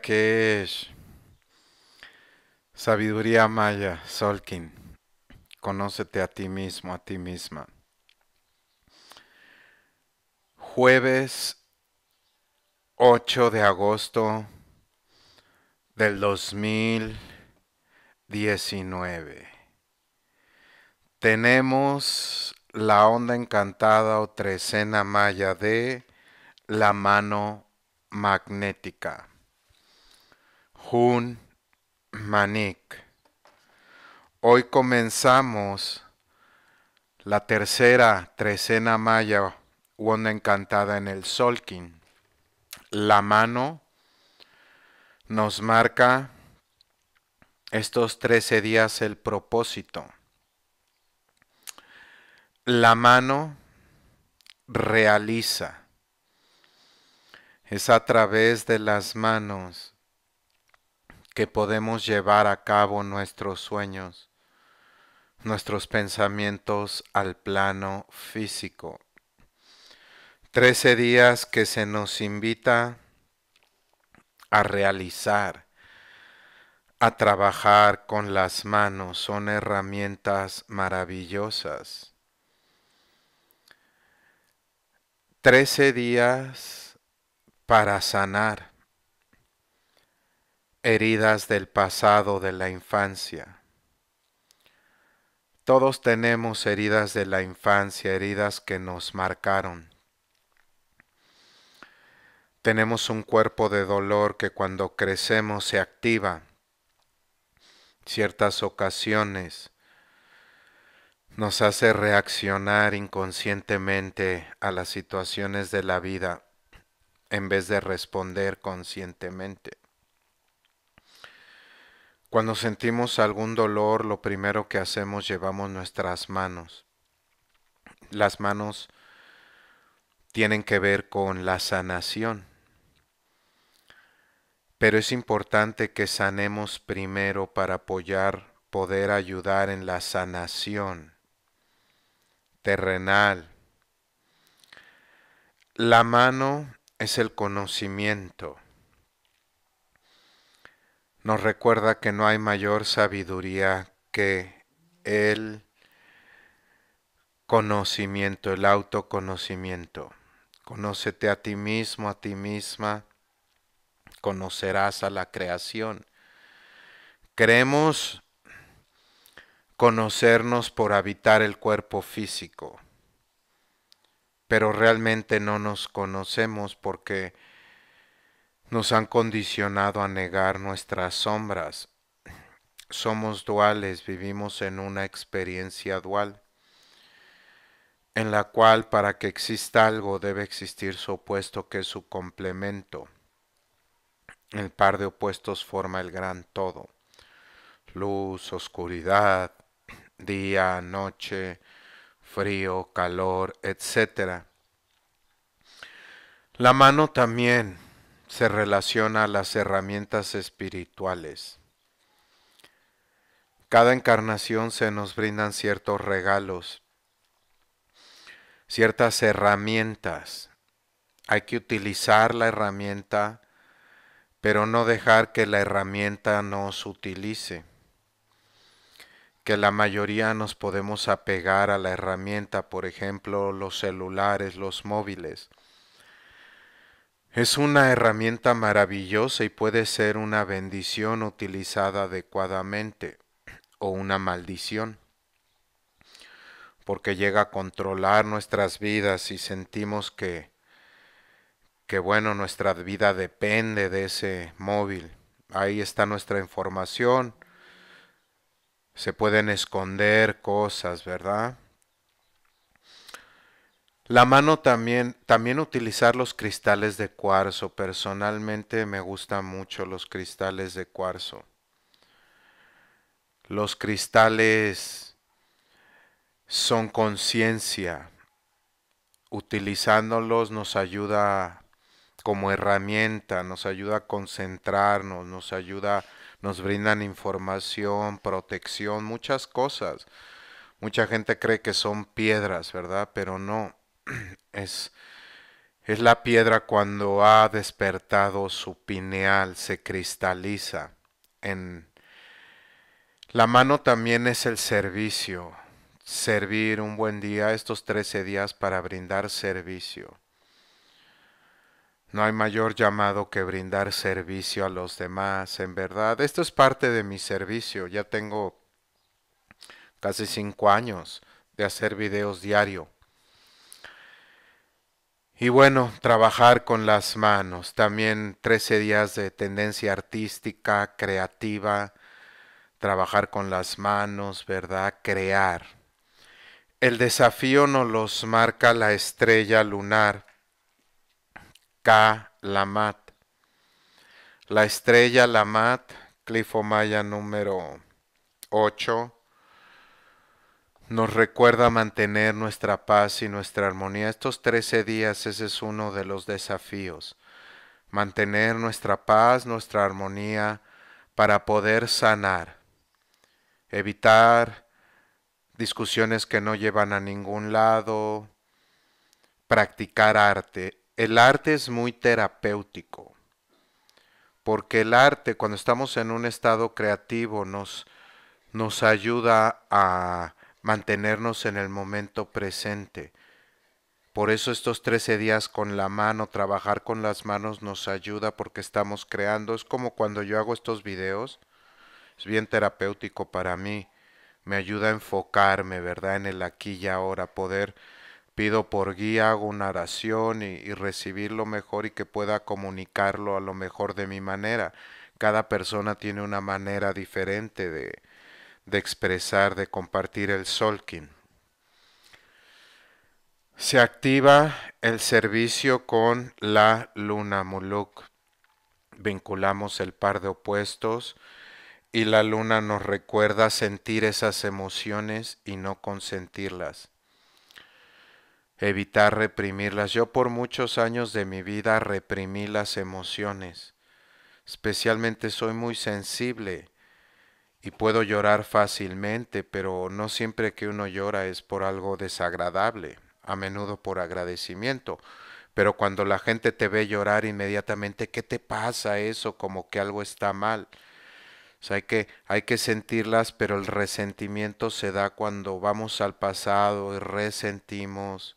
que es Sabiduría Maya, Solkin. Conócete a ti mismo, a ti misma. Jueves 8 de agosto del 2019. Tenemos la onda encantada o trecena maya de la mano magnética. Hun Manik. Hoy comenzamos la tercera trecena maya onda encantada en el Solkin. La mano nos marca estos trece días el propósito. La mano realiza. Es a través de las manos que podemos llevar a cabo nuestros sueños, nuestros pensamientos al plano físico. Trece días que se nos invita a realizar, a trabajar con las manos, son herramientas maravillosas. Trece días para sanar heridas del pasado de la infancia. Todos tenemos heridas de la infancia, heridas que nos marcaron. Tenemos un cuerpo de dolor que cuando crecemos se activa. Ciertas ocasiones nos hace reaccionar inconscientemente a las situaciones de la vida en vez de responder conscientemente. Cuando sentimos algún dolor, lo primero que hacemos llevamos nuestras manos. Las manos tienen que ver con la sanación. Pero es importante que sanemos primero para apoyar, poder ayudar en la sanación terrenal. La mano es el conocimiento nos recuerda que no hay mayor sabiduría que el conocimiento, el autoconocimiento. Conócete a ti mismo, a ti misma, conocerás a la creación. Queremos conocernos por habitar el cuerpo físico, pero realmente no nos conocemos porque nos han condicionado a negar nuestras sombras. Somos duales, vivimos en una experiencia dual, en la cual para que exista algo debe existir su opuesto que es su complemento. El par de opuestos forma el gran todo. Luz, oscuridad, día, noche, frío, calor, etc. La mano también se relaciona a las herramientas espirituales. Cada encarnación se nos brindan ciertos regalos, ciertas herramientas. Hay que utilizar la herramienta, pero no dejar que la herramienta nos utilice. Que la mayoría nos podemos apegar a la herramienta, por ejemplo, los celulares, los móviles es una herramienta maravillosa y puede ser una bendición utilizada adecuadamente o una maldición, porque llega a controlar nuestras vidas y sentimos que, que bueno, nuestra vida depende de ese móvil. Ahí está nuestra información. Se pueden esconder cosas, ¿verdad? La mano también, también utilizar los cristales de cuarzo. Personalmente me gustan mucho los cristales de cuarzo. Los cristales son conciencia. Utilizándolos nos ayuda como herramienta, nos ayuda a concentrarnos, nos ayuda, nos brindan información, protección, muchas cosas. Mucha gente cree que son piedras, ¿verdad? Pero no es, es la piedra cuando ha despertado su pineal, se cristaliza en... La mano también es el servicio, servir un buen día, estos 13 días para brindar servicio. No hay mayor llamado que brindar servicio a los demás, en verdad. Esto es parte de mi servicio. Ya tengo casi cinco años de hacer videos diario. Y bueno, trabajar con las manos, también 13 días de tendencia artística, creativa, trabajar con las manos, ¿verdad? Crear. El desafío nos los marca la estrella lunar, K-Lamat. La estrella Lamat, maya número 8, nos recuerda mantener nuestra paz y nuestra armonía. Estos 13 días, ese es uno de los desafíos. Mantener nuestra paz, nuestra armonía, para poder sanar. Evitar discusiones que no llevan a ningún lado. Practicar arte. El arte es muy terapéutico. Porque el arte, cuando estamos en un estado creativo, nos, nos ayuda a mantenernos en el momento presente. Por eso estos 13 días con la mano, trabajar con las manos nos ayuda porque estamos creando. Es como cuando yo hago estos videos, es bien terapéutico para mí. Me ayuda a enfocarme, ¿verdad? En el aquí y ahora, poder, pido por guía, hago una oración y, y recibir lo mejor y que pueda comunicarlo a lo mejor de mi manera. Cada persona tiene una manera diferente de, de expresar, de compartir el solkin. Se activa el servicio con la luna muluk. Vinculamos el par de opuestos y la luna nos recuerda sentir esas emociones y no consentirlas. Evitar reprimirlas. Yo por muchos años de mi vida reprimí las emociones. Especialmente soy muy sensible y puedo llorar fácilmente, pero no siempre que uno llora es por algo desagradable, a menudo por agradecimiento. Pero cuando la gente te ve llorar inmediatamente, ¿qué te pasa eso? Como que algo está mal. hay que, hay que sentirlas, pero el resentimiento se da cuando vamos al pasado y resentimos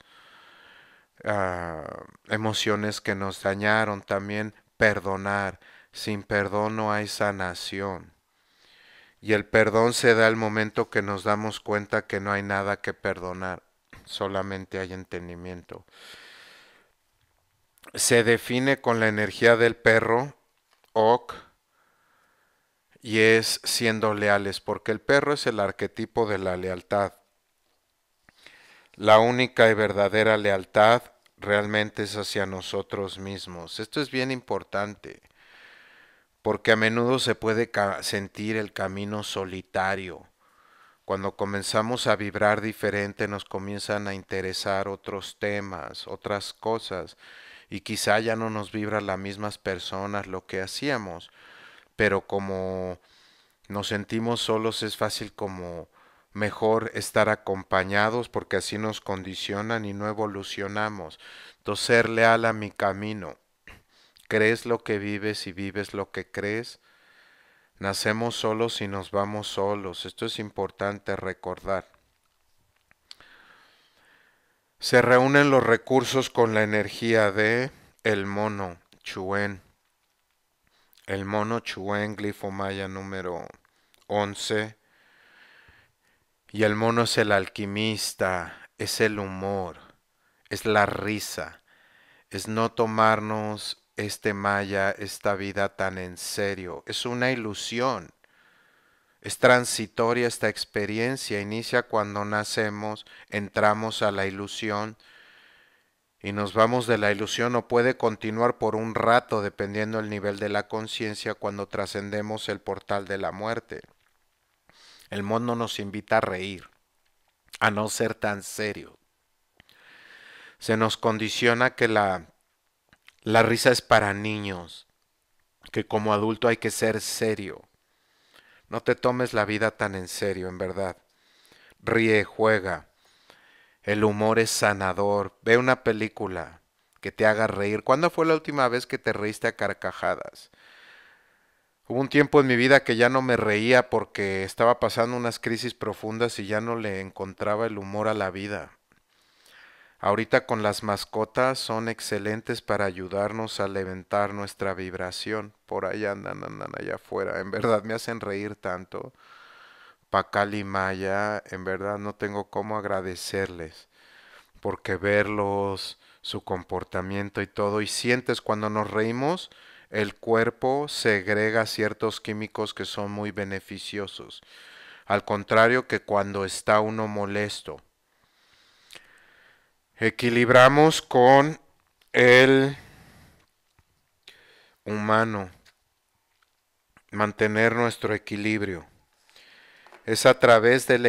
ah, emociones que nos dañaron. También perdonar. Sin perdón no hay sanación. Y el perdón se da al momento que nos damos cuenta que no hay nada que perdonar, solamente hay entendimiento. Se define con la energía del perro, ok, y es siendo leales, porque el perro es el arquetipo de la lealtad. La única y verdadera lealtad realmente es hacia nosotros mismos. Esto es bien importante porque a menudo se puede sentir el camino solitario. Cuando comenzamos a vibrar diferente nos comienzan a interesar otros temas, otras cosas, y quizá ya no nos vibran las mismas personas lo que hacíamos, pero como nos sentimos solos es fácil como mejor estar acompañados porque así nos condicionan y no evolucionamos. Entonces, ser leal a mi camino Crees lo que vives y vives lo que crees. Nacemos solos y nos vamos solos. Esto es importante recordar. Se reúnen los recursos con la energía de el mono Chuen. El mono Chuen, glifo maya número 11. Y el mono es el alquimista, es el humor, es la risa, es no tomarnos este Maya, esta vida tan en serio. Es una ilusión. Es transitoria esta experiencia. Inicia cuando nacemos, entramos a la ilusión y nos vamos de la ilusión o puede continuar por un rato dependiendo del nivel de la conciencia cuando trascendemos el portal de la muerte. El mundo nos invita a reír, a no ser tan serio. Se nos condiciona que la la risa es para niños, que como adulto hay que ser serio. No te tomes la vida tan en serio, en verdad. Ríe, juega. El humor es sanador. Ve una película que te haga reír. ¿Cuándo fue la última vez que te reíste a carcajadas? Hubo un tiempo en mi vida que ya no me reía porque estaba pasando unas crisis profundas y ya no le encontraba el humor a la vida. Ahorita con las mascotas son excelentes para ayudarnos a levantar nuestra vibración. Por allá andan, andan allá afuera. En verdad me hacen reír tanto. Pacal y Maya, en verdad no tengo cómo agradecerles. Porque verlos, su comportamiento y todo. Y sientes cuando nos reímos, el cuerpo segrega ciertos químicos que son muy beneficiosos. Al contrario que cuando está uno molesto equilibramos con el humano, mantener nuestro equilibrio. Es a través del,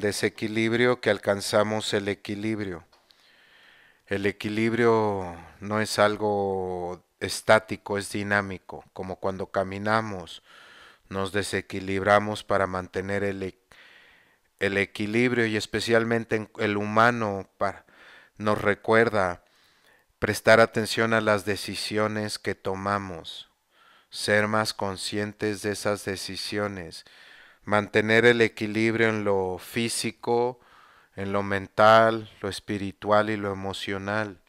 desequilibrio que alcanzamos el equilibrio. El equilibrio no es algo estático, es dinámico, como cuando caminamos, nos desequilibramos para mantener el, e-, el equilibrio y especialmente el humano para, nos recuerda prestar atención a las decisiones que tomamos, ser más conscientes de esas decisiones, mantener el equilibrio en lo físico, en lo mental, lo espiritual y lo emocional.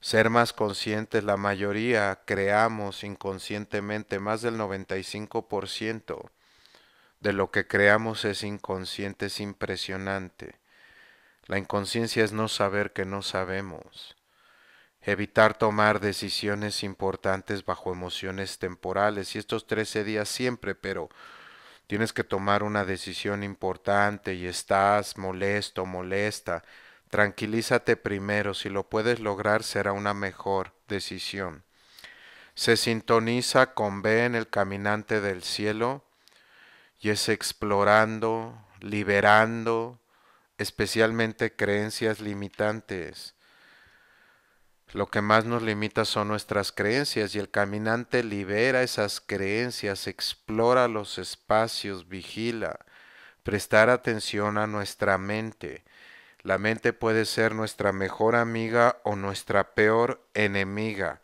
Ser más conscientes, la mayoría creamos inconscientemente, más del 95% de lo que creamos es inconsciente, es impresionante. La inconsciencia es no saber que no sabemos. Evitar tomar decisiones importantes bajo emociones temporales. Y estos 13 días siempre, pero tienes que tomar una decisión importante y estás molesto, molesta. Tranquilízate primero, si lo puedes lograr será una mejor decisión. Se sintoniza con en el caminante del cielo, y es explorando, liberando, especialmente creencias limitantes. Lo que más nos limita son nuestras creencias y el caminante libera esas creencias, explora los espacios, vigila, prestar atención a nuestra mente. La mente puede ser nuestra mejor amiga o nuestra peor enemiga.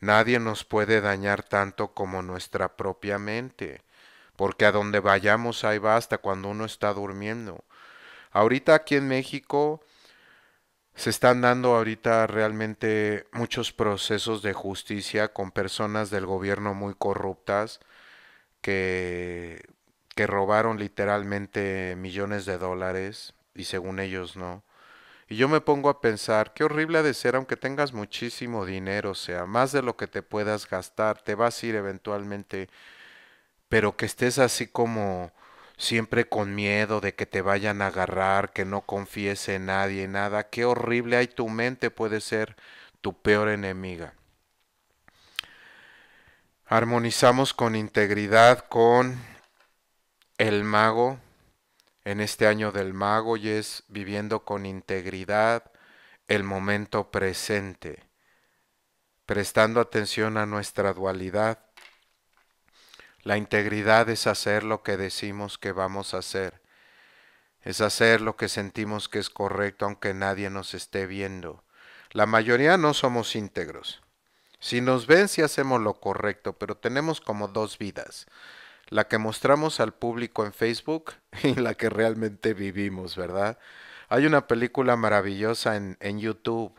Nadie nos puede dañar tanto como nuestra propia mente, porque a donde vayamos ahí basta cuando uno está durmiendo. Ahorita aquí en México se están dando ahorita realmente muchos procesos de justicia con personas del gobierno muy corruptas que, que robaron literalmente millones de dólares y según ellos no. Y yo me pongo a pensar, qué horrible ha de ser aunque tengas muchísimo dinero, o sea, más de lo que te puedas gastar, te vas a ir eventualmente, pero que estés así como siempre con miedo de que te vayan a agarrar, que no confiese en nadie, nada. Qué horrible hay tu mente puede ser tu peor enemiga. Armonizamos con integridad con el mago en este año del mago y es viviendo con integridad el momento presente, prestando atención a nuestra dualidad la integridad es hacer lo que decimos que vamos a hacer. Es hacer lo que sentimos que es correcto aunque nadie nos esté viendo. La mayoría no somos íntegros. Si nos ven si hacemos lo correcto, pero tenemos como dos vidas. La que mostramos al público en Facebook y la que realmente vivimos, ¿verdad? Hay una película maravillosa en, en YouTube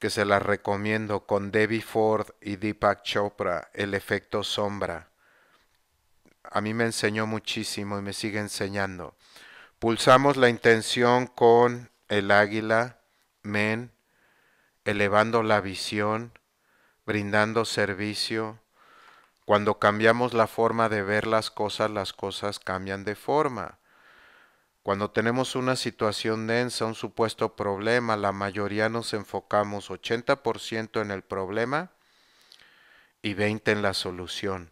que se la recomiendo con Debbie Ford y Deepak Chopra, El efecto sombra a mí me enseñó muchísimo y me sigue enseñando. Pulsamos la intención con el águila, men, elevando la visión, brindando servicio. Cuando cambiamos la forma de ver las cosas, las cosas cambian de forma. Cuando tenemos una situación densa, un supuesto problema, la mayoría nos enfocamos 80% en el problema y 20% en la solución.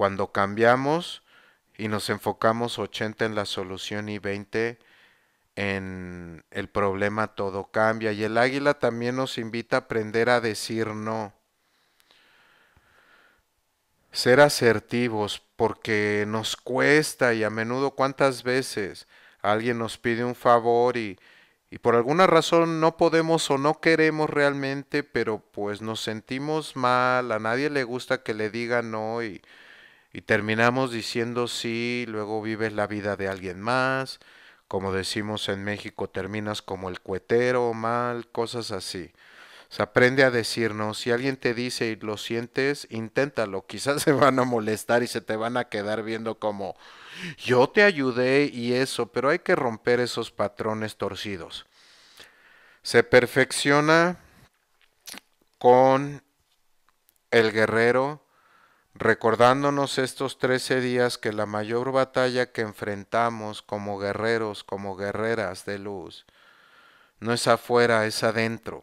Cuando cambiamos y nos enfocamos 80 en la solución y 20 en el problema, todo cambia. Y el águila también nos invita a aprender a decir no. Ser asertivos porque nos cuesta y a menudo cuántas veces alguien nos pide un favor y, y por alguna razón no podemos o no queremos realmente, pero pues nos sentimos mal, a nadie le gusta que le diga no y y terminamos diciendo sí, luego vives la vida de alguien más, como decimos en México, terminas como el cuetero, o mal, cosas así. Se aprende a decirnos, si alguien te dice y lo sientes, inténtalo, quizás se van a molestar y se te van a quedar viendo como yo te ayudé y eso, pero hay que romper esos patrones torcidos. Se perfecciona con el guerrero, recordándonos estos 13 días que la mayor batalla que enfrentamos como guerreros, como guerreras de luz, no es afuera, es adentro.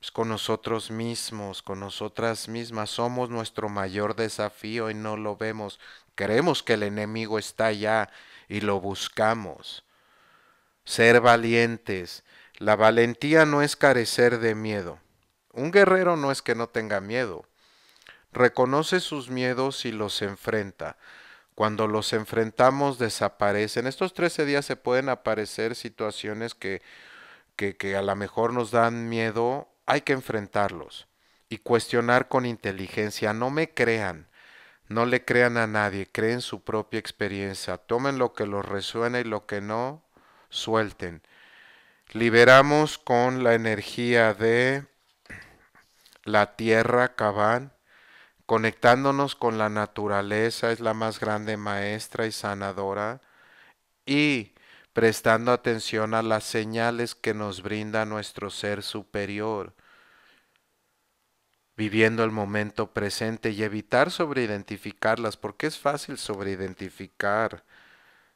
Es con nosotros mismos, con nosotras mismas. Somos nuestro mayor desafío y no lo vemos. Creemos que el enemigo está allá y lo buscamos. Ser valientes. La valentía no es carecer de miedo. Un guerrero no es que no tenga miedo reconoce sus miedos y los enfrenta. Cuando los enfrentamos desaparecen. Estos 13 días se pueden aparecer situaciones que, que, que a lo mejor nos dan miedo. Hay que enfrentarlos y cuestionar con inteligencia. No me crean. No le crean a nadie, creen su propia experiencia. Tomen lo que los resuena y lo que no, suelten. Liberamos con la energía de la tierra, Cabán, conectándonos con la naturaleza es la más grande maestra y sanadora y prestando atención a las señales que nos brinda nuestro ser superior, viviendo el momento presente y evitar sobreidentificarlas, porque es fácil sobreidentificar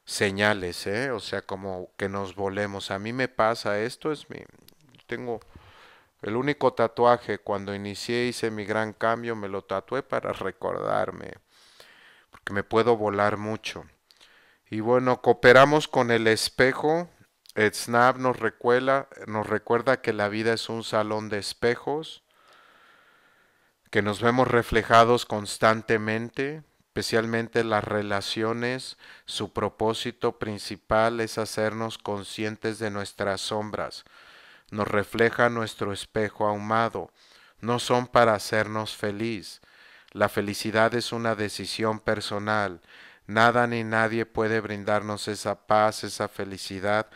señales, ¿eh? o sea, como que nos volemos. A mí me pasa, esto es mi... Tengo el único tatuaje cuando inicié hice mi gran cambio me lo tatué para recordarme, porque me puedo volar mucho. Y bueno, cooperamos con el espejo. El snap nos nos recuerda que la vida es un salón de espejos, que nos vemos reflejados constantemente, especialmente las relaciones, su propósito principal es hacernos conscientes de nuestras sombras nos refleja nuestro espejo ahumado, no son para hacernos feliz. La felicidad es una decisión personal. Nada ni nadie puede brindarnos esa paz, esa felicidad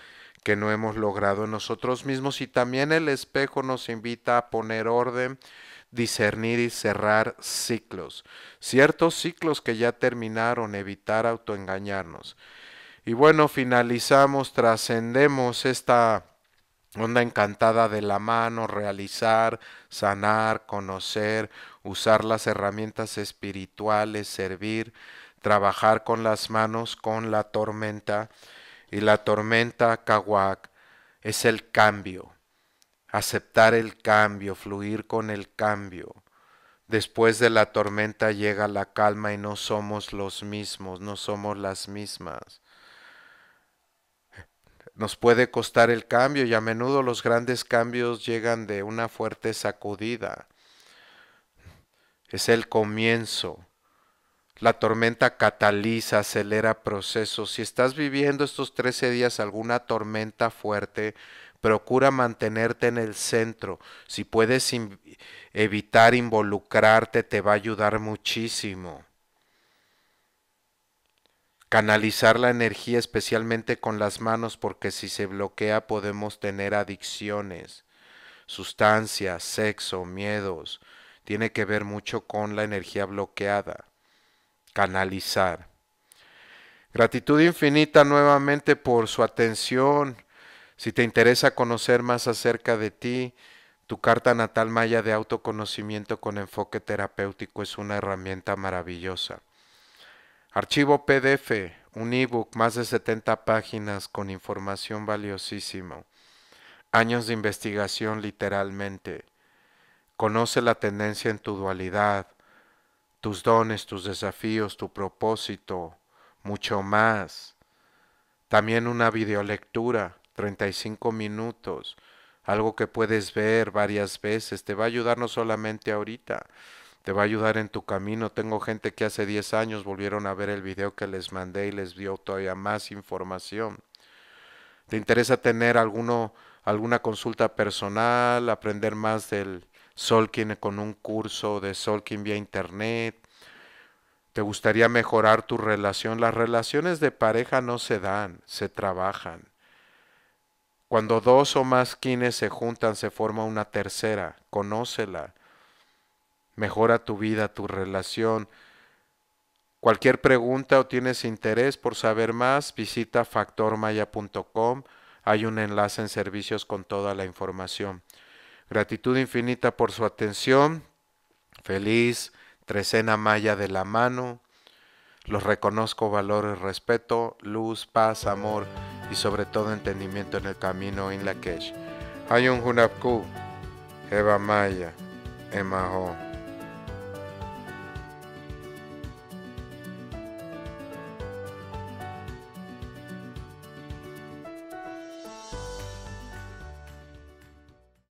que no hemos logrado nosotros mismos y también el espejo nos invita a poner orden, discernir y cerrar ciclos, ciertos ciclos que ya terminaron, evitar autoengañarnos. Y bueno, finalizamos, trascendemos esta onda encantada de la mano, realizar, sanar, conocer, usar las herramientas espirituales, servir, trabajar con las manos, con la tormenta. Y la tormenta kawak es el cambio, aceptar el cambio, fluir con el cambio. Después de la tormenta llega la calma y no somos los mismos, no somos las mismas nos puede costar el cambio y a menudo los grandes cambios llegan de una fuerte sacudida. Es el comienzo. La tormenta cataliza, acelera procesos. Si estás viviendo estos 13 días alguna tormenta fuerte, procura mantenerte en el centro. Si puedes evitar involucrarte, te va a ayudar muchísimo canalizar la energía especialmente con las manos porque si se bloquea podemos tener adicciones, sustancias, sexo, miedos. Tiene que ver mucho con la energía bloqueada. Canalizar. Gratitud infinita nuevamente por su atención. Si te interesa conocer más acerca de ti, tu carta natal maya de autoconocimiento con enfoque terapéutico es una herramienta maravillosa. Archivo PDF, un ebook, más de 70 páginas con información valiosísima. Años de investigación literalmente. Conoce la tendencia en tu dualidad, tus dones, tus desafíos, tu propósito, mucho más. También una videolectura, 35 minutos, algo que puedes ver varias veces, te va a ayudar no solamente ahorita, te va a ayudar en tu camino. Tengo gente que hace 10 años volvieron a ver el video que les mandé y les dio todavía más información. ¿Te interesa tener alguno, alguna consulta personal, aprender más del Solkin con un curso de Solkin vía internet? ¿Te gustaría mejorar tu relación? Las relaciones de pareja no se dan, se trabajan. Cuando dos o más quienes se juntan se forma una tercera, conócela mejora tu vida, tu relación. Cualquier pregunta o tienes interés por saber más, visita factormaya.com. Hay un enlace en servicios con toda la información. Gratitud infinita por su atención. Feliz trecena maya de la mano. Los reconozco valor y respeto, luz, paz, amor y sobre todo entendimiento en el camino en la Hay un Hunapku, Eva Maya, Emaho.